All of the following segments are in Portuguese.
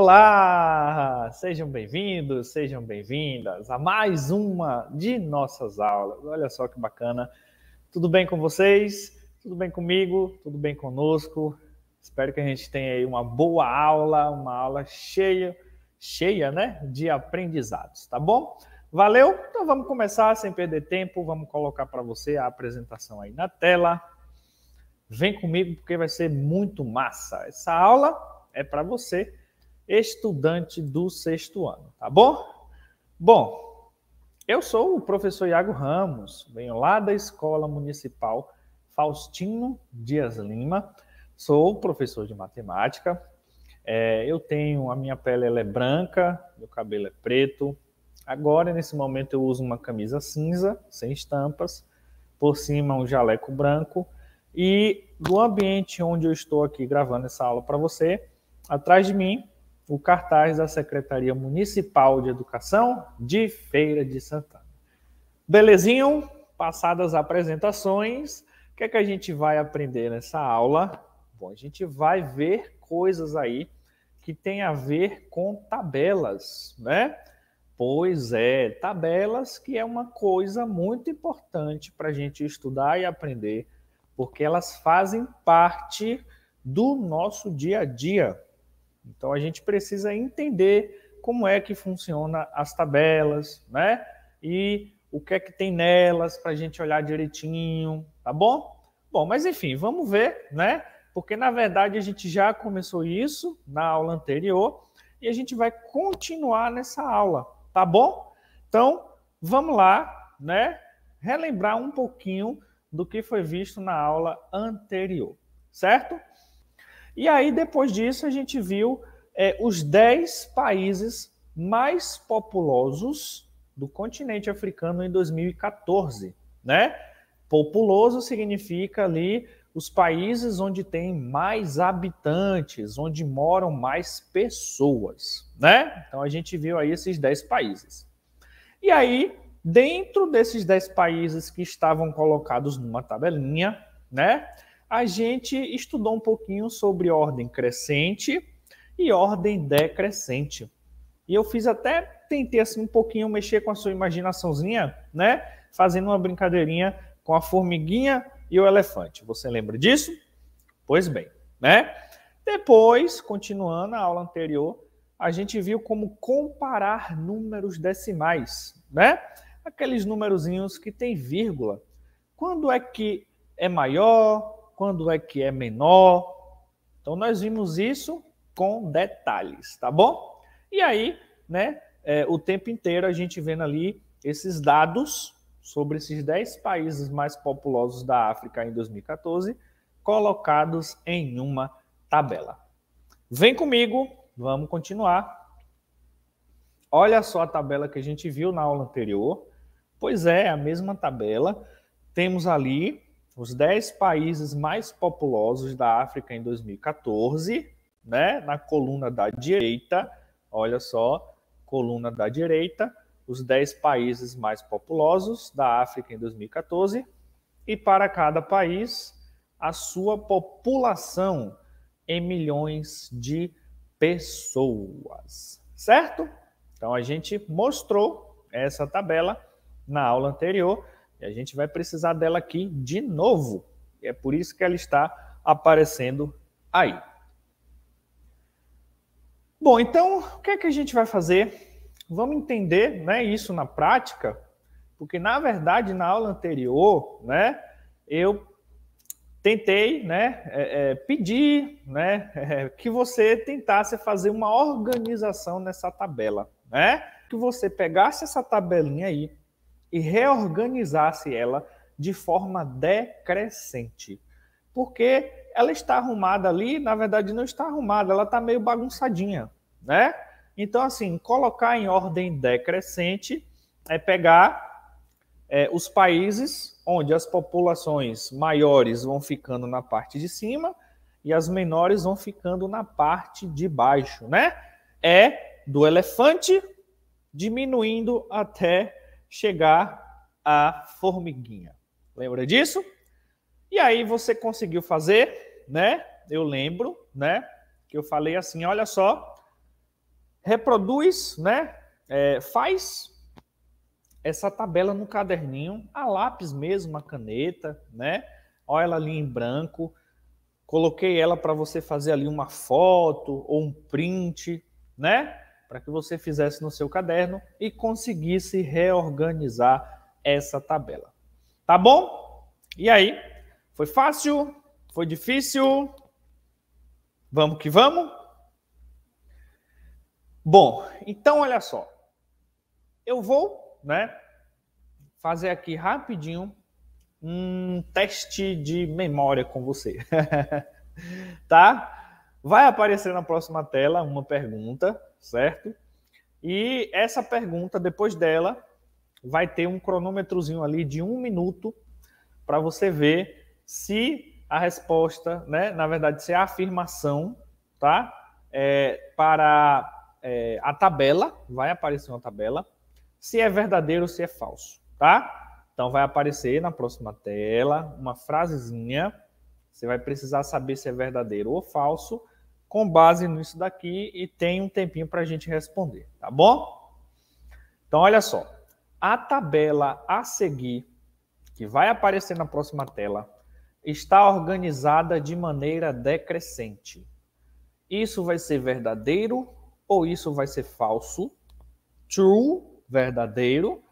Olá, sejam bem-vindos, sejam bem-vindas a mais uma de nossas aulas. Olha só que bacana. Tudo bem com vocês? Tudo bem comigo? Tudo bem conosco? Espero que a gente tenha aí uma boa aula, uma aula cheia, cheia, né, de aprendizados, tá bom? Valeu? Então vamos começar sem perder tempo, vamos colocar para você a apresentação aí na tela. Vem comigo porque vai ser muito massa. Essa aula é para você estudante do sexto ano, tá bom? Bom, eu sou o professor Iago Ramos, venho lá da Escola Municipal Faustino Dias Lima, sou professor de matemática, é, eu tenho, a minha pele é branca, meu cabelo é preto, agora nesse momento eu uso uma camisa cinza, sem estampas, por cima um jaleco branco, e do ambiente onde eu estou aqui gravando essa aula para você, atrás de mim o cartaz da Secretaria Municipal de Educação de Feira de Santana. Belezinho? Passadas as apresentações, o que é que a gente vai aprender nessa aula? Bom, a gente vai ver coisas aí que tem a ver com tabelas, né? Pois é, tabelas que é uma coisa muito importante para a gente estudar e aprender, porque elas fazem parte do nosso dia a dia. Então a gente precisa entender como é que funciona as tabelas, né? E o que é que tem nelas para a gente olhar direitinho, tá bom? Bom, mas enfim, vamos ver, né? Porque na verdade a gente já começou isso na aula anterior e a gente vai continuar nessa aula, tá bom? Então, vamos lá, né? Relembrar um pouquinho do que foi visto na aula anterior, certo? E aí, depois disso, a gente viu é, os 10 países mais populosos do continente africano em 2014, né? Populoso significa ali os países onde tem mais habitantes, onde moram mais pessoas, né? Então a gente viu aí esses 10 países. E aí, dentro desses 10 países que estavam colocados numa tabelinha, né? a gente estudou um pouquinho sobre ordem crescente e ordem decrescente. E eu fiz até, tentei assim um pouquinho mexer com a sua imaginaçãozinha, né? Fazendo uma brincadeirinha com a formiguinha e o elefante. Você lembra disso? Pois bem, né? Depois, continuando a aula anterior, a gente viu como comparar números decimais, né? Aqueles númerozinhos que tem vírgula. Quando é que é maior, quando é que é menor. Então, nós vimos isso com detalhes, tá bom? E aí, né, é, o tempo inteiro a gente vendo ali esses dados sobre esses 10 países mais populosos da África em 2014, colocados em uma tabela. Vem comigo, vamos continuar. Olha só a tabela que a gente viu na aula anterior. Pois é, a mesma tabela. Temos ali os 10 países mais populosos da África em 2014, né? Na coluna da direita, olha só, coluna da direita, os 10 países mais populosos da África em 2014, e para cada país, a sua população em milhões de pessoas, certo? Então a gente mostrou essa tabela na aula anterior. E a gente vai precisar dela aqui de novo. E é por isso que ela está aparecendo aí. Bom, então, o que é que a gente vai fazer? Vamos entender né, isso na prática, porque, na verdade, na aula anterior, né, eu tentei né, é, é, pedir né, é, que você tentasse fazer uma organização nessa tabela, né? Que você pegasse essa tabelinha aí, e reorganizasse ela de forma decrescente. Porque ela está arrumada ali, na verdade não está arrumada, ela está meio bagunçadinha, né? Então, assim, colocar em ordem decrescente é pegar é, os países onde as populações maiores vão ficando na parte de cima e as menores vão ficando na parte de baixo, né? É do elefante diminuindo até chegar à formiguinha. Lembra disso? E aí você conseguiu fazer, né? Eu lembro, né? Que eu falei assim, olha só, reproduz, né? É, faz essa tabela no caderninho, a lápis mesmo, a caneta, né? Olha ela ali em branco. Coloquei ela para você fazer ali uma foto ou um print, né? para que você fizesse no seu caderno e conseguisse reorganizar essa tabela. Tá bom? E aí? Foi fácil? Foi difícil? Vamos que vamos? Bom, então olha só. Eu vou, né, fazer aqui rapidinho um teste de memória com você. tá? Vai aparecer na próxima tela uma pergunta, certo? E essa pergunta, depois dela, vai ter um cronômetrozinho ali de um minuto para você ver se a resposta, né? Na verdade, se é a afirmação, tá? É, para é, a tabela, vai aparecer uma tabela, se é verdadeiro ou se é falso, tá? Então vai aparecer na próxima tela uma frasezinha. Você vai precisar saber se é verdadeiro ou falso com base nisso daqui e tem um tempinho para a gente responder, tá bom? Então, olha só. A tabela a seguir, que vai aparecer na próxima tela, está organizada de maneira decrescente. Isso vai ser verdadeiro ou isso vai ser falso? True, verdadeiro.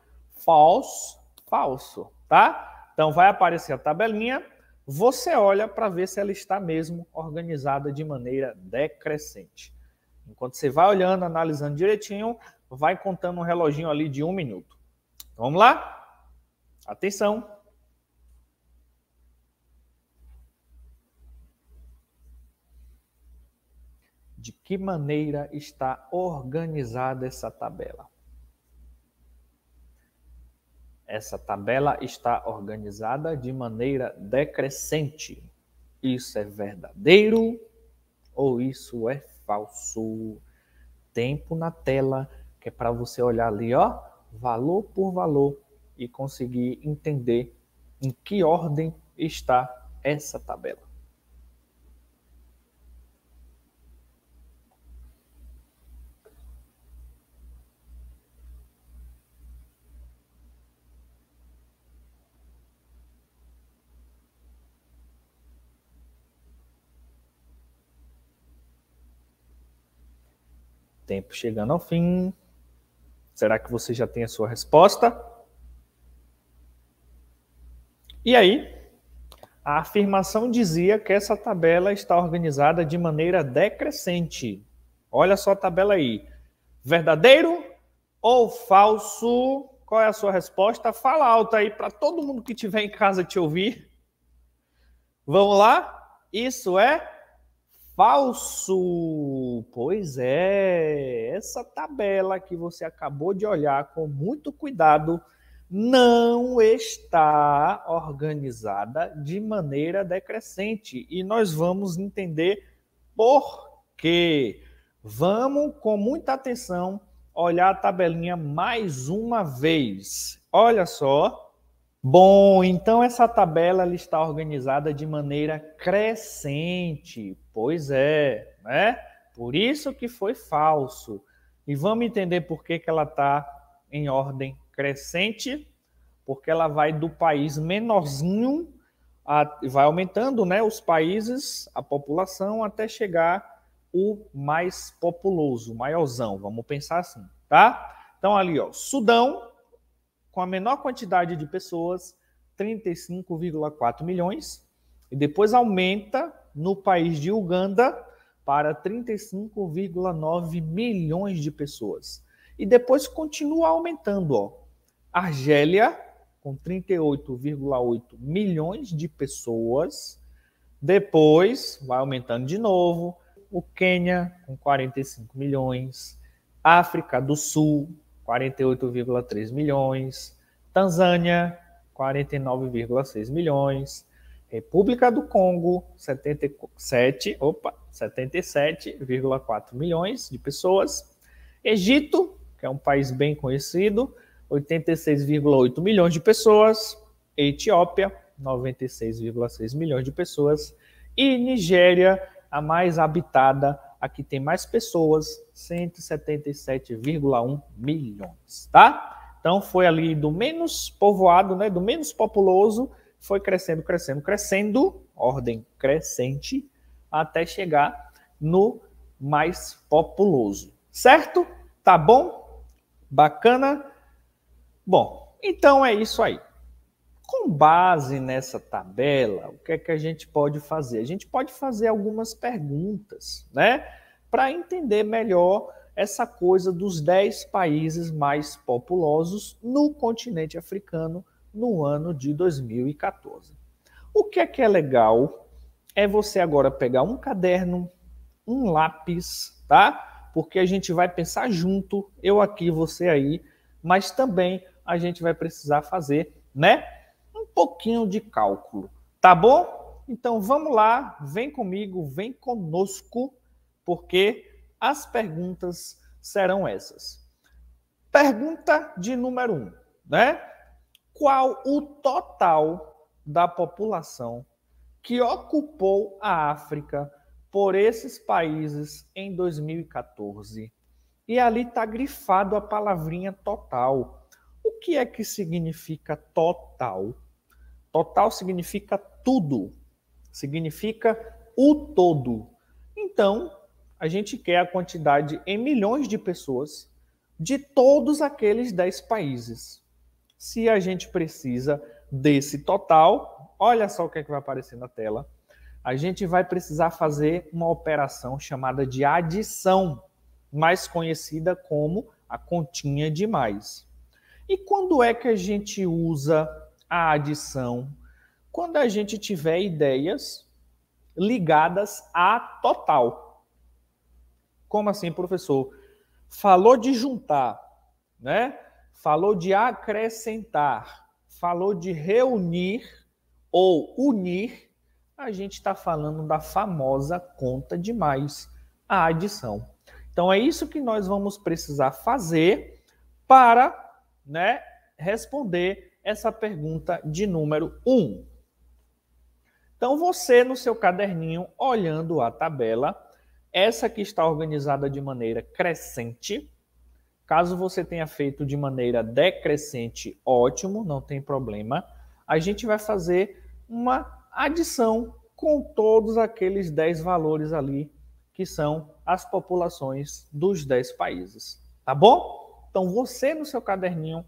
False, falso, tá? Então, vai aparecer a tabelinha você olha para ver se ela está mesmo organizada de maneira decrescente. Enquanto você vai olhando, analisando direitinho, vai contando um reloginho ali de um minuto. Então, vamos lá? Atenção! De que maneira está organizada essa tabela? Essa tabela está organizada de maneira decrescente. Isso é verdadeiro ou isso é falso? Tempo na tela, que é para você olhar ali, ó, valor por valor e conseguir entender em que ordem está essa tabela. Tempo chegando ao fim. Será que você já tem a sua resposta? E aí, a afirmação dizia que essa tabela está organizada de maneira decrescente. Olha só a tabela aí. Verdadeiro ou falso? Qual é a sua resposta? Fala alto aí para todo mundo que estiver em casa te ouvir. Vamos lá? Isso é falso. Pois é, essa tabela que você acabou de olhar com muito cuidado não está organizada de maneira decrescente e nós vamos entender por quê. Vamos com muita atenção olhar a tabelinha mais uma vez. Olha só, Bom, então essa tabela ela está organizada de maneira crescente. Pois é, né? Por isso que foi falso. E vamos entender por que, que ela está em ordem crescente, porque ela vai do país menorzinho, a, vai aumentando né, os países, a população, até chegar o mais populoso, maiorzão, vamos pensar assim, tá? Então ali, ó, Sudão, com a menor quantidade de pessoas, 35,4 milhões, e depois aumenta no país de Uganda para 35,9 milhões de pessoas. E depois continua aumentando, ó. Argélia com 38,8 milhões de pessoas. Depois vai aumentando de novo. O Quênia com 45 milhões. África do Sul 48,3 milhões. Tanzânia, 49,6 milhões. República do Congo, 77, opa, 77,4 milhões de pessoas. Egito, que é um país bem conhecido, 86,8 milhões de pessoas. Etiópia, 96,6 milhões de pessoas. E Nigéria, a mais habitada Aqui tem mais pessoas, 177,1 milhões, tá? Então foi ali do menos povoado, né, do menos populoso, foi crescendo, crescendo, crescendo, ordem crescente, até chegar no mais populoso, certo? Tá bom? Bacana? Bom, então é isso aí. Com base nessa tabela, o que é que a gente pode fazer? A gente pode fazer algumas perguntas, né? Para entender melhor essa coisa dos 10 países mais populosos no continente africano no ano de 2014. O que é que é legal é você agora pegar um caderno, um lápis, tá? Porque a gente vai pensar junto, eu aqui, você aí, mas também a gente vai precisar fazer, né? um pouquinho de cálculo, tá bom? Então vamos lá, vem comigo, vem conosco, porque as perguntas serão essas. Pergunta de número um, né? Qual o total da população que ocupou a África por esses países em 2014? E ali está grifado a palavrinha total. O que é que significa total? Total significa tudo, significa o todo. Então, a gente quer a quantidade em milhões de pessoas de todos aqueles 10 países. Se a gente precisa desse total, olha só o que, é que vai aparecer na tela. A gente vai precisar fazer uma operação chamada de adição, mais conhecida como a continha de mais. E quando é que a gente usa a adição, quando a gente tiver ideias ligadas à total. Como assim, professor? Falou de juntar, né? Falou de acrescentar, falou de reunir ou unir. A gente está falando da famosa conta de mais, a adição. Então é isso que nós vamos precisar fazer para, né, responder essa pergunta de número 1. Um. Então, você no seu caderninho, olhando a tabela, essa que está organizada de maneira crescente. Caso você tenha feito de maneira decrescente, ótimo, não tem problema. A gente vai fazer uma adição com todos aqueles 10 valores ali, que são as populações dos 10 países. Tá bom? Então, você no seu caderninho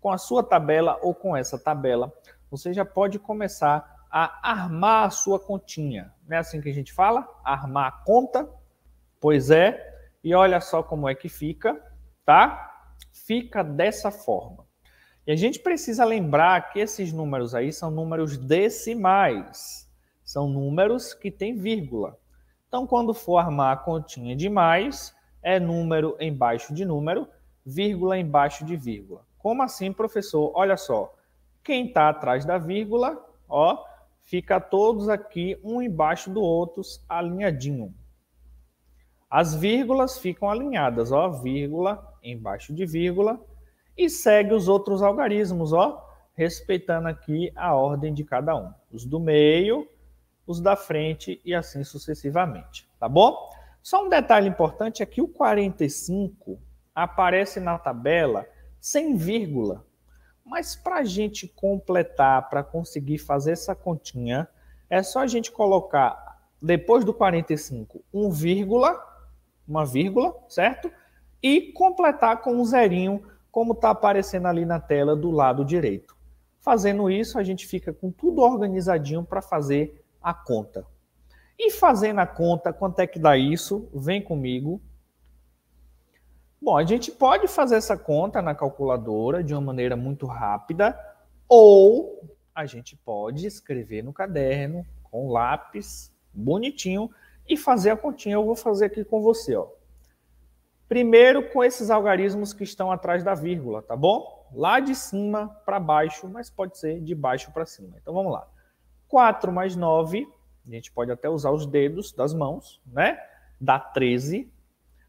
com a sua tabela ou com essa tabela, você já pode começar a armar a sua continha. Não é assim que a gente fala? Armar a conta? Pois é. E olha só como é que fica, tá? Fica dessa forma. E a gente precisa lembrar que esses números aí são números decimais. São números que têm vírgula. Então, quando for armar a continha de mais, é número embaixo de número, vírgula embaixo de vírgula. Como assim, professor? Olha só, quem está atrás da vírgula, ó, fica todos aqui um embaixo do outro, alinhadinho. As vírgulas ficam alinhadas, ó, vírgula embaixo de vírgula, e segue os outros algarismos, ó, respeitando aqui a ordem de cada um. Os do meio, os da frente e assim sucessivamente, tá bom? Só um detalhe importante é que o 45 aparece na tabela sem vírgula. Mas para a gente completar, para conseguir fazer essa continha, é só a gente colocar depois do 45 um vírgula, uma vírgula, certo? E completar com um zerinho, como está aparecendo ali na tela do lado direito. Fazendo isso, a gente fica com tudo organizadinho para fazer a conta. E fazendo a conta, quanto é que dá isso? Vem comigo. Bom, a gente pode fazer essa conta na calculadora de uma maneira muito rápida, ou a gente pode escrever no caderno com lápis, bonitinho, e fazer a continha. Eu vou fazer aqui com você, ó. Primeiro com esses algarismos que estão atrás da vírgula, tá bom? Lá de cima para baixo, mas pode ser de baixo para cima. Então vamos lá. 4 mais 9, a gente pode até usar os dedos das mãos, né? Dá 13.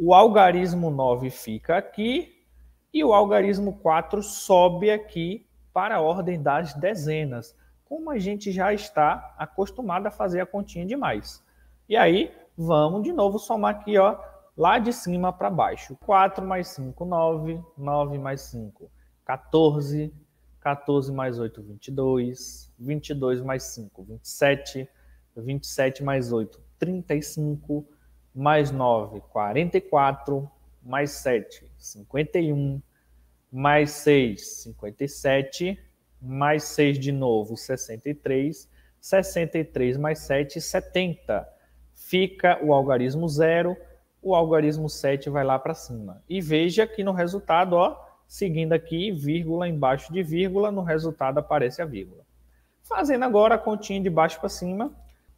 O algarismo 9 fica aqui e o algarismo 4 sobe aqui para a ordem das dezenas, como a gente já está acostumado a fazer a continha demais. E aí, vamos de novo somar aqui, ó, lá de cima para baixo. 4 mais 5, 9. 9 mais 5, 14. 14 mais 8, 22. 22 mais 5, 27. 27 mais 8, 35 mais 9, 44, mais 7, 51, mais 6, 57, mais 6 de novo, 63, 63 mais 7, 70. Fica o algarismo 0, o algarismo 7 vai lá para cima. E veja que no resultado, ó, seguindo aqui, vírgula embaixo de vírgula, no resultado aparece a vírgula. Fazendo agora a continha de baixo para cima,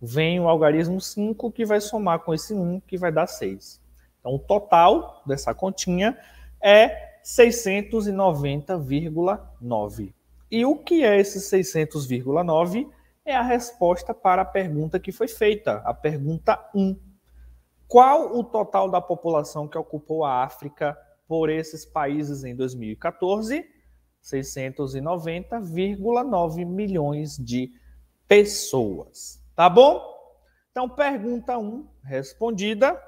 vem o algarismo 5, que vai somar com esse 1, que vai dar 6. Então, o total dessa continha é 690,9. E o que é esse 600,9? É a resposta para a pergunta que foi feita, a pergunta 1. Qual o total da população que ocupou a África por esses países em 2014? 690,9 milhões de pessoas. Tá bom? Então, pergunta 1 um, respondida.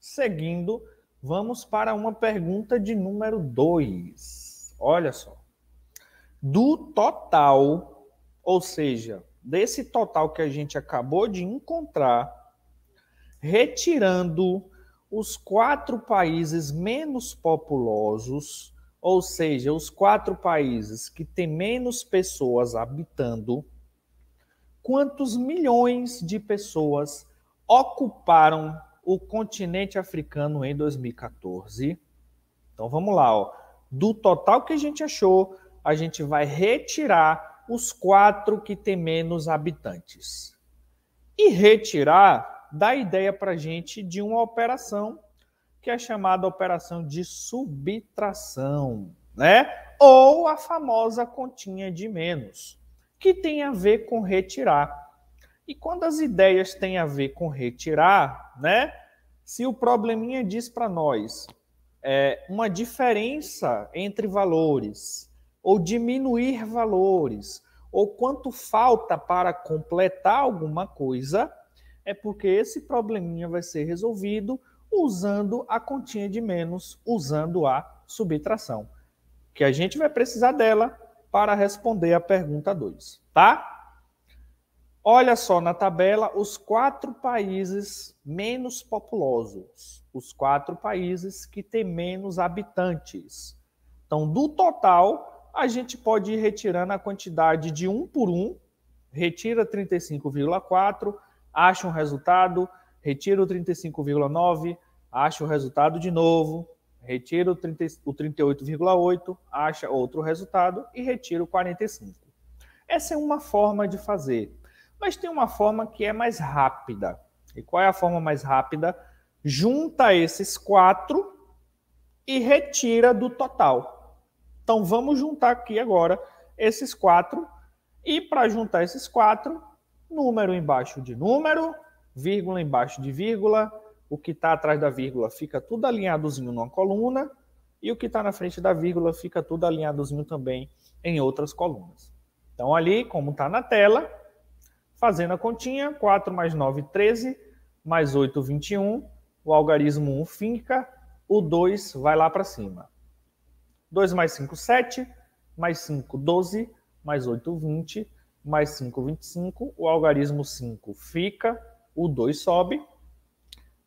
Seguindo, vamos para uma pergunta de número 2. Olha só. Do total, ou seja, desse total que a gente acabou de encontrar, retirando os quatro países menos populosos, ou seja, os quatro países que têm menos pessoas habitando, quantos milhões de pessoas ocuparam o continente africano em 2014? Então vamos lá, ó. do total que a gente achou, a gente vai retirar os quatro que têm menos habitantes. E retirar dá ideia para a gente de uma operação que é chamada operação de subtração, né? Ou a famosa continha de menos que tem a ver com retirar. E quando as ideias têm a ver com retirar, né? Se o probleminha diz para nós é, uma diferença entre valores, ou diminuir valores, ou quanto falta para completar alguma coisa, é porque esse probleminha vai ser resolvido usando a continha de menos, usando a subtração. Que a gente vai precisar dela para responder a pergunta 2, tá? Olha só na tabela os quatro países menos populosos, os quatro países que têm menos habitantes. Então, do total, a gente pode ir retirando a quantidade de um por um, retira 35,4, acha um resultado, retira o 35,9, acha o resultado de novo, Retira o, 38,8, acha outro resultado e retira o 45. Essa é uma forma de fazer, mas tem uma forma que é mais rápida. E qual é a forma mais rápida? Junta esses quatro e retira do total. Então vamos juntar aqui agora esses quatro e para juntar esses quatro, número embaixo de número, vírgula embaixo de vírgula, o que está atrás da vírgula fica tudo alinhadozinho numa coluna e o que está na frente da vírgula fica tudo alinhadozinho também em outras colunas. Então, ali, como está na tela, fazendo a continha, 4 mais 9, 13, mais 8, 21, o algarismo 1 finca, o 2 vai lá para cima. 2 mais 5, 7, mais 5, 12, mais 8, 20, mais 5, 25, o algarismo 5 fica, o 2 sobe,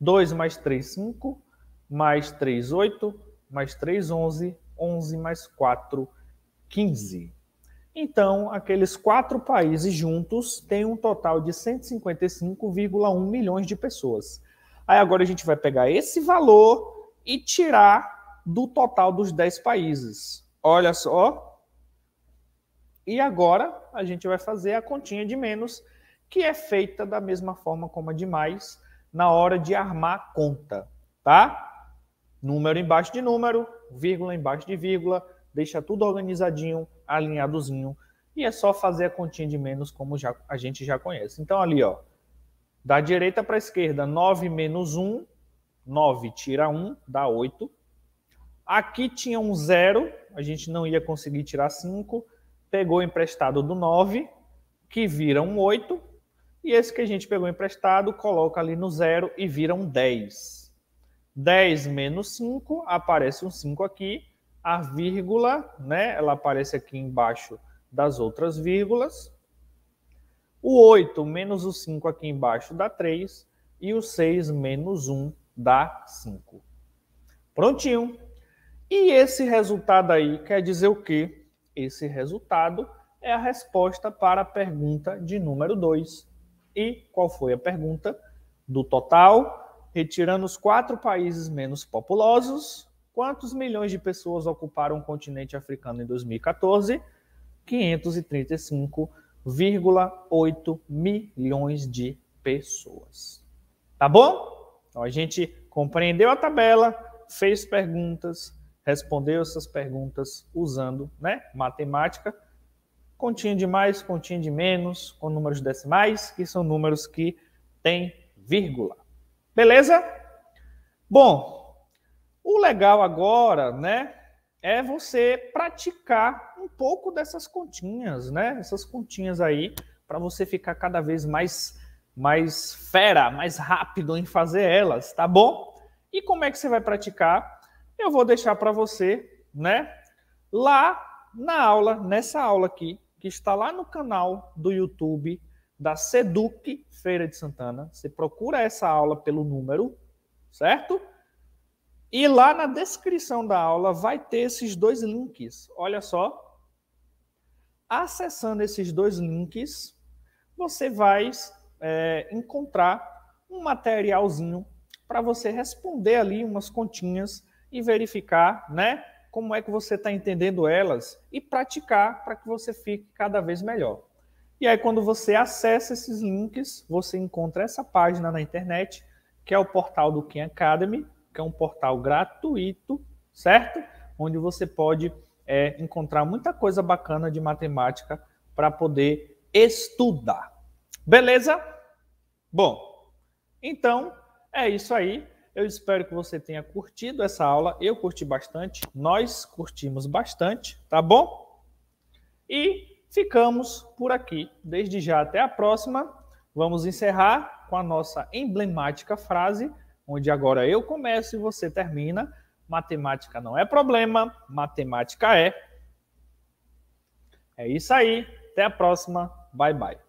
2 mais 3, 5, mais 3, 8, mais 3, 11, 11 mais 4, 15. Então, aqueles quatro países juntos têm um total de 155,1 milhões de pessoas. Aí agora a gente vai pegar esse valor e tirar do total dos 10 países. Olha só. E agora a gente vai fazer a continha de menos, que é feita da mesma forma como a de mais, na hora de armar a conta, tá? Número embaixo de número, vírgula embaixo de vírgula, deixa tudo organizadinho, alinhadozinho, e é só fazer a continha de menos como já, a gente já conhece. Então ali, ó, da direita para a esquerda, 9 menos 1, 9 tira 1, dá 8. Aqui tinha um 0, a gente não ia conseguir tirar 5, pegou emprestado do 9, que vira um 8, e esse que a gente pegou emprestado, coloca ali no zero e vira um 10. 10 menos 5, aparece um 5 aqui. A vírgula, né? Ela aparece aqui embaixo das outras vírgulas. O 8 menos o 5 aqui embaixo dá 3. E o 6 menos 1 dá 5. Prontinho. E esse resultado aí quer dizer o quê? Esse resultado é a resposta para a pergunta de número 2. E qual foi a pergunta? Do total, retirando os quatro países menos populosos, quantos milhões de pessoas ocuparam o continente africano em 2014? 535,8 milhões de pessoas. Tá bom? Então a gente compreendeu a tabela, fez perguntas, respondeu essas perguntas usando né, matemática continha de mais, continha de menos, com números decimais, que são números que têm vírgula. Beleza? Bom, o legal agora, né, é você praticar um pouco dessas continhas, né? Essas continhas aí, para você ficar cada vez mais mais fera, mais rápido em fazer elas, tá bom? E como é que você vai praticar? Eu vou deixar para você, né? Lá na aula, nessa aula aqui, que está lá no canal do YouTube da Seduc Feira de Santana. Você procura essa aula pelo número, certo? E lá na descrição da aula vai ter esses dois links. Olha só. Acessando esses dois links, você vai é, encontrar um materialzinho para você responder ali umas continhas e verificar, né? como é que você está entendendo elas e praticar para que você fique cada vez melhor. E aí, quando você acessa esses links, você encontra essa página na internet, que é o portal do Khan Academy, que é um portal gratuito, certo? Onde você pode é, encontrar muita coisa bacana de matemática para poder estudar. Beleza? Bom, então é isso aí. Eu espero que você tenha curtido essa aula. Eu curti bastante, nós curtimos bastante, tá bom? E ficamos por aqui. Desde já até a próxima. Vamos encerrar com a nossa emblemática frase, onde agora eu começo e você termina. Matemática não é problema, matemática é. É isso aí. Até a próxima. Bye bye.